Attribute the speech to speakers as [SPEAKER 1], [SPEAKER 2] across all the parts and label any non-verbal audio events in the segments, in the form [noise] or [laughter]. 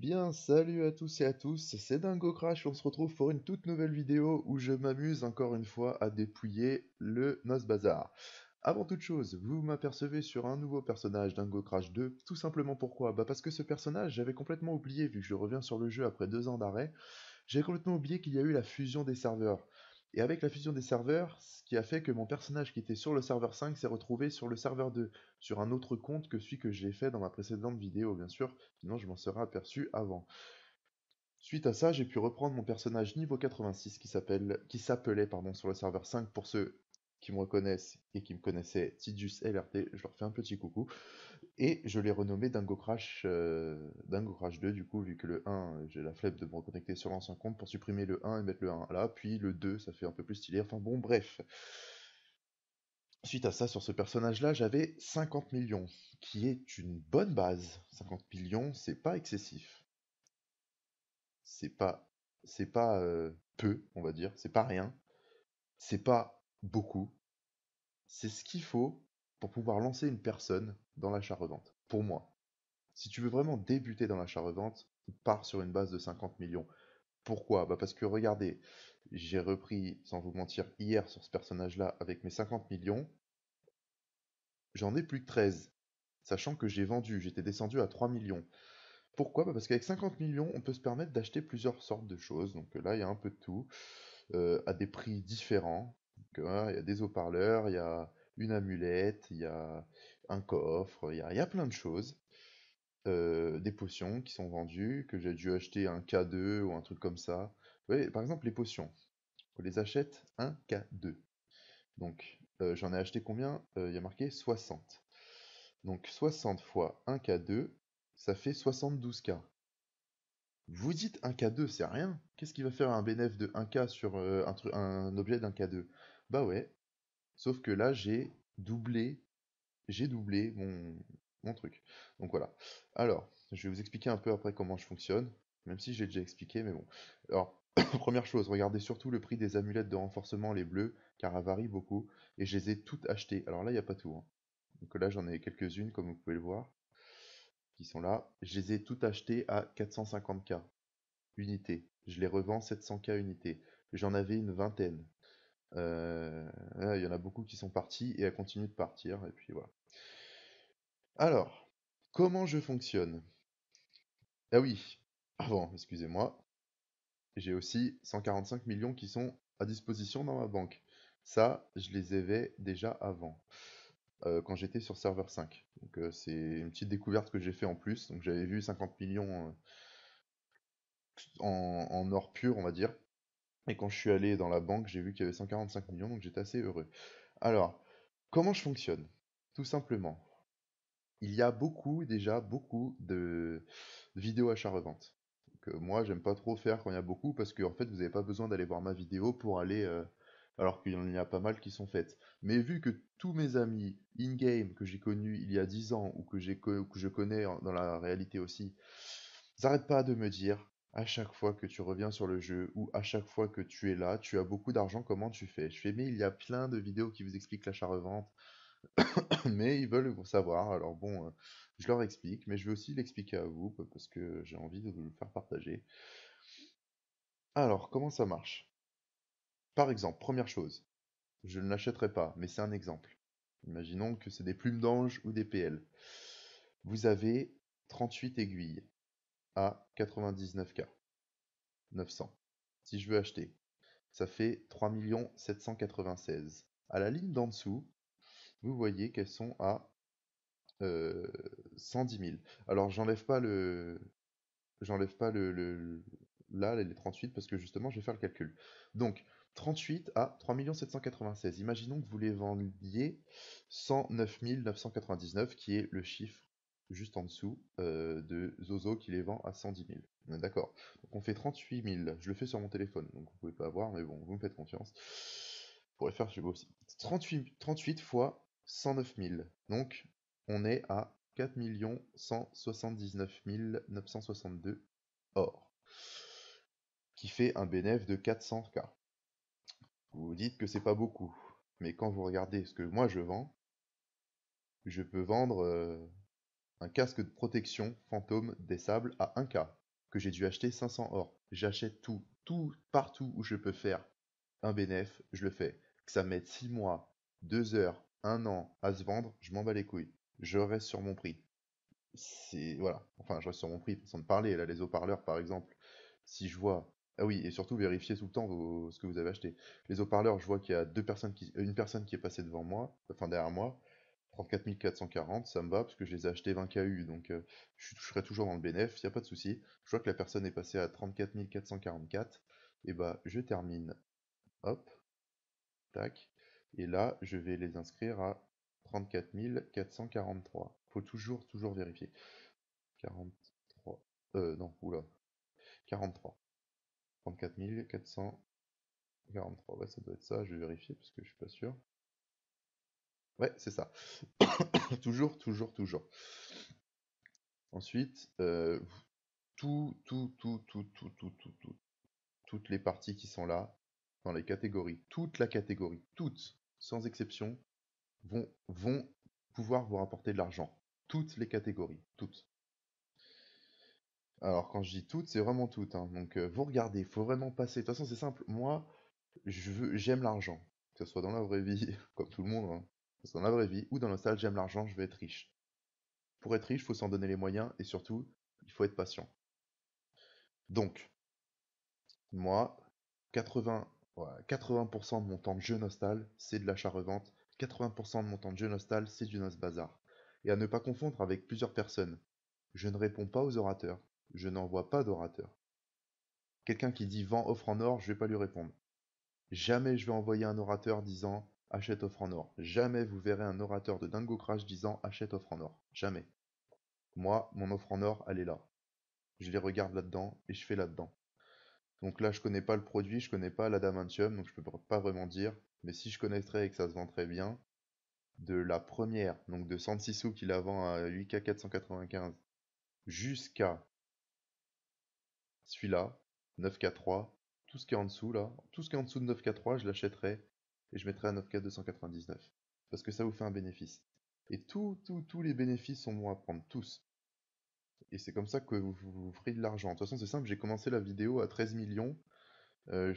[SPEAKER 1] bien, salut à tous et à tous, c'est Dingo Crash, on se retrouve pour une toute nouvelle vidéo où je m'amuse encore une fois à dépouiller le Bazar. Avant toute chose, vous m'apercevez sur un nouveau personnage Dingo Crash 2, tout simplement pourquoi Bah parce que ce personnage, j'avais complètement oublié, vu que je reviens sur le jeu après deux ans d'arrêt, j'ai complètement oublié qu'il y a eu la fusion des serveurs. Et avec la fusion des serveurs, ce qui a fait que mon personnage qui était sur le serveur 5 s'est retrouvé sur le serveur 2, sur un autre compte que celui que j'ai fait dans ma précédente vidéo, bien sûr, sinon je m'en serais aperçu avant. Suite à ça, j'ai pu reprendre mon personnage niveau 86 qui s'appelait sur le serveur 5 pour ceux qui me reconnaissent et qui me connaissaient Tidus LRT, je leur fais un petit coucou. Et je l'ai renommé Dingo Crash, euh, Crash 2, du coup, vu que le 1, j'ai la flemme de me reconnecter sur l'ancien compte pour supprimer le 1 et mettre le 1 là, puis le 2, ça fait un peu plus stylé. Enfin bon, bref. Suite à ça, sur ce personnage-là, j'avais 50 millions, qui est une bonne base. 50 millions, c'est pas excessif. C'est pas, c'est pas euh, peu, on va dire. C'est pas rien. C'est pas beaucoup. C'est ce qu'il faut pour pouvoir lancer une personne dans l'achat-revente. Pour moi. Si tu veux vraiment débuter dans l'achat-revente, pars sur une base de 50 millions. Pourquoi bah, Parce que regardez, j'ai repris, sans vous mentir, hier sur ce personnage-là avec mes 50 millions. J'en ai plus que 13. Sachant que j'ai vendu, j'étais descendu à 3 millions. Pourquoi bah, Parce qu'avec 50 millions, on peut se permettre d'acheter plusieurs sortes de choses. Donc euh, là, il y a un peu de tout, euh, à des prix différents. Euh, il y a des haut-parleurs, il y a une amulette, il y a un coffre, il y a, plein de choses. Euh, des potions qui sont vendues, que j'ai dû acheter un K2 ou un truc comme ça. voyez, par exemple, les potions. On les achète un K2. Donc, euh, j'en ai acheté combien euh, Il y a marqué 60. Donc, 60 fois 1 K2, ça fait 72K. Vous dites 1 K2, c'est rien. Qu'est-ce qui va faire un bénéfice de 1K sur un, un objet d'un K2 Bah ouais, Sauf que là, j'ai doublé, j'ai doublé mon, truc. Donc voilà. Alors, je vais vous expliquer un peu après comment je fonctionne, même si j'ai déjà expliqué, mais bon. Alors, [coughs] première chose, regardez surtout le prix des amulettes de renforcement, les bleus, car elles varie beaucoup, et je les ai toutes achetées. Alors là, il n'y a pas tout. Hein. Donc là, j'en ai quelques-unes, comme vous pouvez le voir, qui sont là. Je les ai toutes achetées à 450k unités. Je les revends 700k unités. J'en avais une vingtaine. Euh, il y en a beaucoup qui sont partis et à continuer de partir. Et puis voilà. Alors, comment je fonctionne Ah oui, avant, excusez-moi, j'ai aussi 145 millions qui sont à disposition dans ma banque. Ça, je les avais déjà avant, euh, quand j'étais sur serveur 5. Donc euh, c'est une petite découverte que j'ai fait en plus. Donc j'avais vu 50 millions en, or pur, on va dire, quand je suis allé dans la banque, j'ai vu qu'il y avait 145 millions, donc j'étais assez heureux. Alors, comment je fonctionne Tout simplement, il y a beaucoup, déjà beaucoup de vidéos achat-revente. Que moi, j'aime pas trop faire quand il y a beaucoup parce que en fait, vous n'avez pas besoin d'aller voir ma vidéo pour aller. Euh, alors qu'il y en a pas mal qui sont faites. Mais vu que tous mes amis in-game que j'ai connus il y a 10 ans ou que, que je connais dans la réalité aussi, n'arrêtent pas de me dire à chaque fois que tu reviens sur le jeu ou à chaque fois que tu es là, tu as beaucoup d'argent, comment tu fais? Je fais, mais il y a plein de vidéos qui vous expliquent l'achat-revente, [coughs] mais ils veulent savoir. Alors bon, euh, je leur explique, mais je vais aussi l'expliquer à vous parce que j'ai envie de vous le faire partager. Alors, comment ça marche? Par exemple, première chose, je ne l'achèterai pas, mais c'est un exemple. Imaginons que c'est des plumes d'ange ou des PL. Vous avez 38 aiguilles. 99K. 900. Si je veux acheter, ça fait 3 796. À la ligne d'en dessous, vous voyez qu'elles sont à 110 euh, 000. Alors j'enlève pas le, j'enlève pas le, le, là les 38 parce que justement je vais faire le calcul. Donc 38 à 3 796. Imaginons que vous les vendiez 109 999 qui est le chiffre juste en dessous euh, de Zozo qui les vend à 110 000. D'accord. Donc on fait 38 000. Je le fais sur mon téléphone, donc vous pouvez pas voir, mais bon, vous me faites confiance. Je pourrais faire chez vous aussi. 38, 38 fois 109 000. Donc on est à 4 179 962 or, qui fait un bénéfice de 400K. Vous dites que c'est pas beaucoup, mais quand vous regardez ce que moi je vends, je peux vendre euh, un casque de protection fantôme des sables à 1K, que j'ai dû acheter 500 or. J'achète tout, tout, partout où je peux faire un bénéf, je le fais. Que ça mette 6 mois, 2 heures, 1 an à se vendre, je m'en bats les couilles. Je reste sur mon prix. C'est. Voilà. Enfin, je reste sur mon prix, sans de parler. Là, les haut-parleurs, par exemple, si je vois. Ah oui, et surtout vérifiez tout le temps ce que vous avez acheté. Les haut-parleurs, je vois qu'il y a deux personnes qui... une personne qui est passée devant moi, enfin derrière moi, 34 440, ça me va parce que je les ai achetés 20 KU, donc euh, je, serai toujours dans le bénéf, il n'y a pas de souci. Je vois que la personne est passée à 34 444, et bah je termine, hop, tac, et là je vais les inscrire à 34 443. Faut toujours, toujours vérifier. 43, euh non, oula, 43. 34 443, ouais ça doit être ça, je vais vérifier parce que je suis pas sûr. Ouais, c'est ça. [coughs] toujours, toujours, toujours. Ensuite, euh, tout, tout, tout, tout, tout, tout, toutes les parties qui sont là, dans les catégories, toute la catégorie, toutes, sans exception, vont, vont pouvoir vous rapporter de l'argent. Toutes les catégories, toutes. Alors quand je dis toutes, c'est vraiment toutes. Hein. Donc euh, vous regardez, il faut vraiment passer. De toute façon, c'est simple. Moi, j'aime l'argent, que ce soit dans la vraie vie, [laughs] comme tout le monde. Hein. Parce dans la vraie vie ou dans le j'aime l'argent, je vais être riche. Pour être riche, il faut s'en donner les moyens et surtout, il faut être patient. Donc, moi, 80%, de mon temps de jeu nostal, c'est de l'achat-revente. 80% de mon temps de jeu nostal, c'est du nos bazar. Et à ne pas confondre avec plusieurs personnes. Je ne réponds pas aux orateurs. Je n'envoie pas d'orateur. Quelqu'un qui dit vent offre en or, je ne vais pas lui répondre. Jamais je vais envoyer un orateur disant Achète offre en or. Jamais vous verrez un orateur de Dingo Crash disant achète offre en or. Jamais. Moi, mon offre en or, elle est là. Je les regarde là-dedans et je fais là-dedans. Donc là, je connais pas le produit, je connais pas l'adamantium, donc je peux pas vraiment dire. Mais si je connaîtrais et que ça se vend très bien, de la première, donc de sous qui la vend à 8K495, jusqu'à celui-là, 9K3, tout ce qui est en dessous là, tout ce qui est en dessous de 9K3, je l'achèterai et je mettrai à 9K299. Parce que ça vous fait un bénéfice. Et tous tous les bénéfices sont bons à prendre, tous. Et c'est comme ça que vous, vous, ferez de l'argent. De toute façon, c'est simple, j'ai commencé la vidéo à 13 millions. Euh,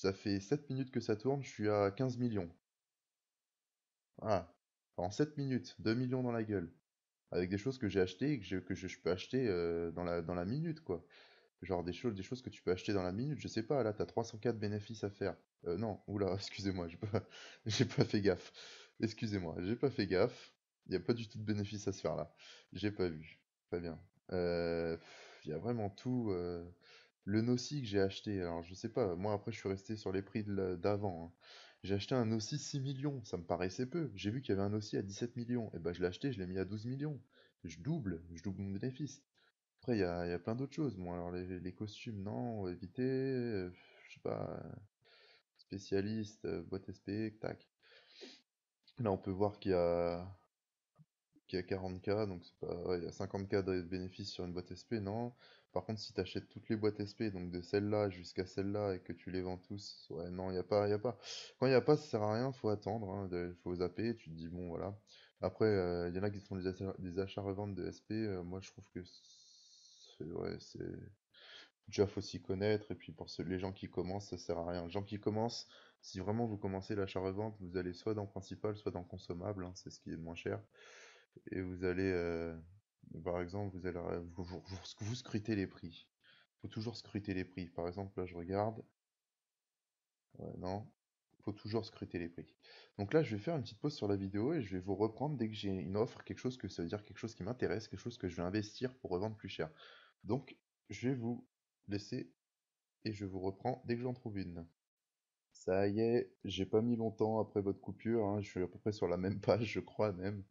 [SPEAKER 1] ça fait 7 minutes que ça tourne, je suis à 15 millions. Ah, en 7 minutes, 2 millions dans la gueule. Avec des choses que j'ai achetées et que je, peux acheter euh, dans, la, dans la minute, quoi. Genre des choses, des choses que tu peux acheter dans la minute, je sais pas, là tu as 304 bénéfices à faire. Euh, non, oula, [laughs] excusez-moi, j'ai pas, [laughs] pas fait gaffe. Excusez-moi, j'ai pas fait gaffe. Il n'y a pas du tout de bénéfices à se faire là. J'ai pas vu. Pas bien. Euh, il y a vraiment tout. Euh. Le Noci que j'ai acheté, alors je sais pas, moi après je suis resté sur les prix d'avant. Hein. J'ai acheté un Noci 6 millions, ça me paraissait peu. J'ai vu qu'il y avait un Noci à 17 millions, et eh ben je l'ai acheté, je l'ai mis à 12 millions. Je double, je double mon bénéfice. Après, il y a, plein d'autres choses. Bon, alors les, costumes, non, on éviter. Euh, je sais pas. Euh, spécialiste, euh, boîte SP, tac. Là, on peut voir qu'il y a a 40k, donc c'est pas. il y a 50k de bénéfices sur une boîte SP, non. Par contre, si tu achètes toutes les boîtes SP, donc de celle-là jusqu'à celle-là, et que tu les vends tous, ouais, non, il n'y a pas, il a pas. Quand il n'y a pas, ça sert à rien, faut attendre, il hein, faut zapper, tu te dis, bon, voilà. Après, il y en a qui font des achats-reventes de SP, moi je trouve que c'est déjà faut s'y connaître et puis pour ceux, les gens qui commencent ça sert à rien. Les gens qui commencent, si vraiment vous commencez l'achat-revente, vous allez soit dans principal, soit dans consommable, hein, c'est ce qui est moins cher. Et vous allez, euh, par exemple, vous allez vous, scrutez les prix. Faut toujours scruter les prix. Par exemple, là je regarde. Ouais, non, faut toujours scruter les prix. Donc là, je vais faire une petite pause sur la vidéo et je vais vous reprendre dès que j'ai une offre, quelque chose que ça veut dire quelque chose qui m'intéresse, quelque chose que je vais investir pour revendre plus cher. Donc, je vais vous laisser et je vous reprends dès que j'en trouve une. Ça y est, j'ai pas mis longtemps après votre coupure, hein, je suis à peu près sur la même page, je crois même.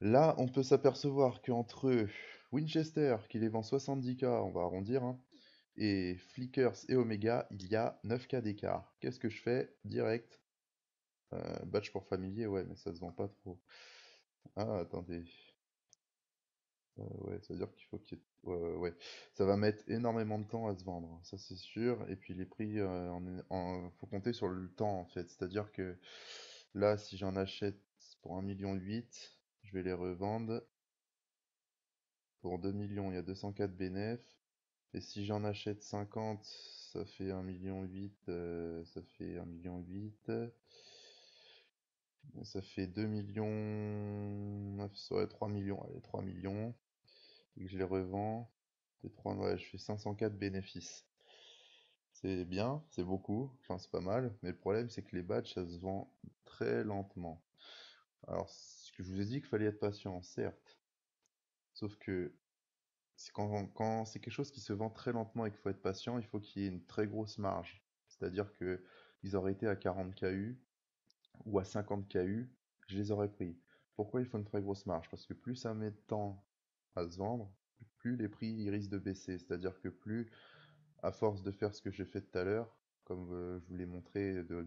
[SPEAKER 1] Là, on peut s'apercevoir qu'entre Winchester, qui les vend 70K, on va arrondir, hein, et Flickers et Omega, il y a 9K d'écart. Qu'est-ce que je fais Direct. Euh, batch pour familier, ouais, mais ça se vend pas trop. Ah, attendez. Euh, ouais, ça dire qu'il faut qu'il Ça va mettre énormément de temps à se vendre, hein, ça c'est sûr. Et puis les prix, il euh, faut compter sur le temps en fait. C'est-à-dire que là, si j'en achète pour 1,8 million, je vais les revendre. Pour 2 millions, il y a 204 BNF. Et si j'en achète 50, ça fait 1,8 million, 8 euh, ça fait 1,8 million. Ça fait 2 millions, 3 millions, allez, 3 millions et je les revends, je fais 504 bénéfices. C'est bien, c'est beaucoup, enfin c'est pas mal, mais le problème c'est que les badges ça se vend très lentement. Alors, ce que je vous ai dit qu'il fallait être patient, certes, sauf que c'est quand, quand c'est quelque chose qui se vend très lentement et qu'il faut être patient, il faut qu'il y ait une très grosse marge. C'est-à-dire que ils auraient été à 40 KU ou à 50 KU, je les aurais pris. Pourquoi il faut une très grosse marge Parce que plus ça met de temps à se vendre, plus les prix risquent de baisser. C'est-à-dire que plus, à force de faire ce que j'ai fait tout à l'heure, comme euh, je vous l'ai montré, de,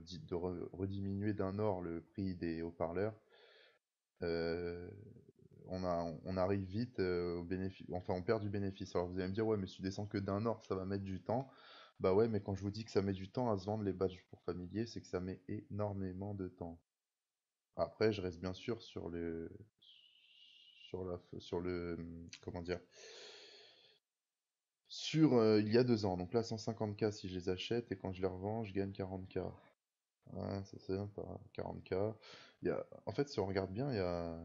[SPEAKER 1] rediminuer d'un or le prix des haut-parleurs, euh, on, on, arrive vite euh, au bénéfice, enfin on perd du bénéfice. Alors vous allez me dire, ouais, mais si tu descends que d'un or, ça va mettre du temps. Bah ouais, mais quand je vous dis que ça met du temps à se vendre les badges pour familiers c'est que ça met énormément de temps. Après, je reste bien sûr sur le, sur la sur le comment dire sur euh, il y a deux ans. Donc là 150k si je les achète et quand je les revends je gagne 40k. Ça, c'est sympa, 40k. Il y en fait si on regarde bien il y a,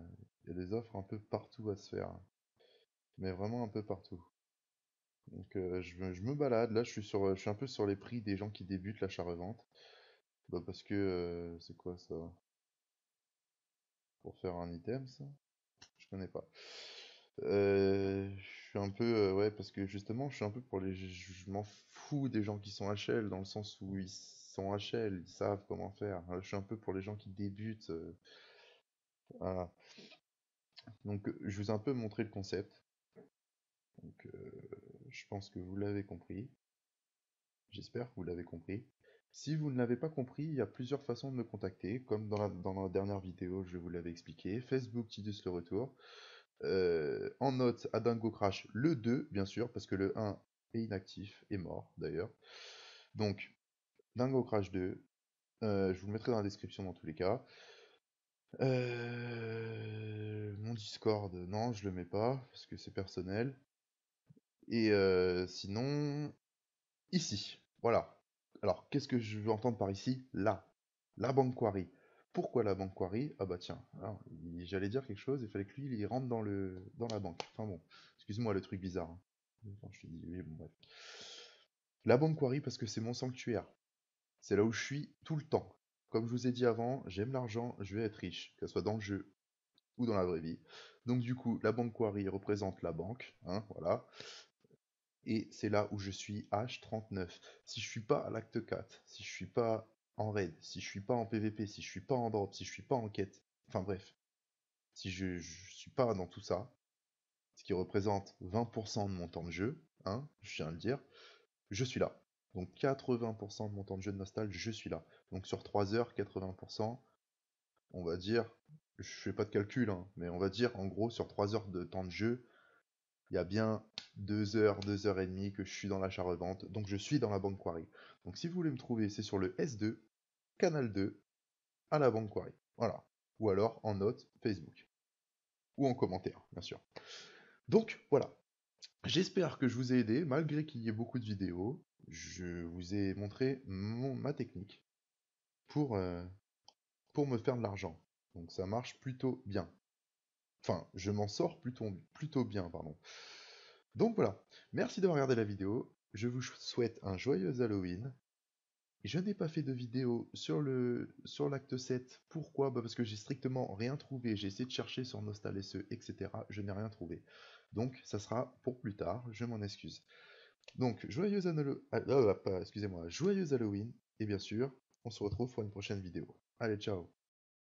[SPEAKER 1] il y des offres un peu partout à se faire. Mais vraiment un peu partout. Donc euh, je, je, me balade, là je suis, sur, je suis un peu sur les prix des gens qui débutent l'achat-revente. Bah, parce que euh, c'est quoi ça Pour faire un item ça je connais pas. Euh, je suis un peu, euh, ouais, parce que justement, je suis un peu pour les. Je, m'en fous des gens qui sont HL, dans le sens où ils sont HL, ils savent comment faire. Euh, je suis un peu pour les gens qui débutent. voilà. Donc, je vous ai un peu montré le concept. Donc, je pense que vous l'avez compris. J'espère que vous l'avez compris. Si vous ne l'avez pas compris, il y a plusieurs façons de me contacter, comme dans la, dernière vidéo, je vous l'avais expliqué. Facebook, Tidus le retour. Euh, en note à Crash le 2, bien sûr, parce que le 1 est inactif est mort d'ailleurs. Donc, Dingo Crash 2, euh, je vous le mettrai dans la description dans tous les cas. Euh, mon Discord, non, je le mets pas, parce que c'est personnel. Et sinon, ici, voilà. Alors, qu'est-ce que je veux entendre par ici Là. La Quarry. Pourquoi la banquoirie Ah bah tiens, j'allais dire quelque chose, il fallait que lui, il rentre dans, le, dans la banque. Enfin bon, excuse-moi le truc bizarre. Hein. La banque je La parce que c'est mon sanctuaire. C'est là où je suis tout le temps. Comme je vous ai dit avant, j'aime l'argent, je vais être riche, que ce soit dans le jeu ou dans la vraie vie. Donc du coup, la banquoirie représente la banque, hein, voilà et c'est là où je suis H39. Si je suis pas à l'acte 4, si je suis pas en raid, si je suis pas en PVP, si je suis pas en drop, si je suis pas en quête, enfin bref, si je, ne suis pas dans tout ça, ce qui représente 20% de mon temps de jeu, hein, je viens de le dire, je suis là. Donc 80% de mon temps de jeu de Nostal, je suis là. Donc sur 3 heures, 80%, on va dire, je fais pas de calcul, hein, mais on va dire en gros sur 3 heures de temps de jeu, il y a bien deux heures, deux heures et demie que je suis dans l'achat-revente, donc je suis dans la banque Quarry. Donc si vous voulez me trouver, c'est sur le S2, canal 2, à la banque Quarry. Voilà. Ou alors en note Facebook. Ou en commentaire, bien sûr. Donc voilà. J'espère que je vous ai aidé, malgré qu'il y ait beaucoup de vidéos. Je vous ai montré ma technique pour, euh, pour me faire de l'argent. Donc ça marche plutôt bien. Enfin, je m'en sors plutôt, plutôt bien, pardon. Donc voilà, merci d'avoir regardé la vidéo, je vous souhaite un joyeux Halloween. Je n'ai pas fait de vidéo sur le sur l'acte 7. Pourquoi bah, Parce que j'ai strictement rien trouvé. J'ai essayé de chercher sur Nostal e, etc. Je n'ai rien trouvé. Donc ça sera pour plus tard, je m'en excuse. Donc joyeuse Halloween. Euh, excusez-moi, joyeux Halloween. Et bien sûr, on se retrouve pour une prochaine vidéo. Allez, ciao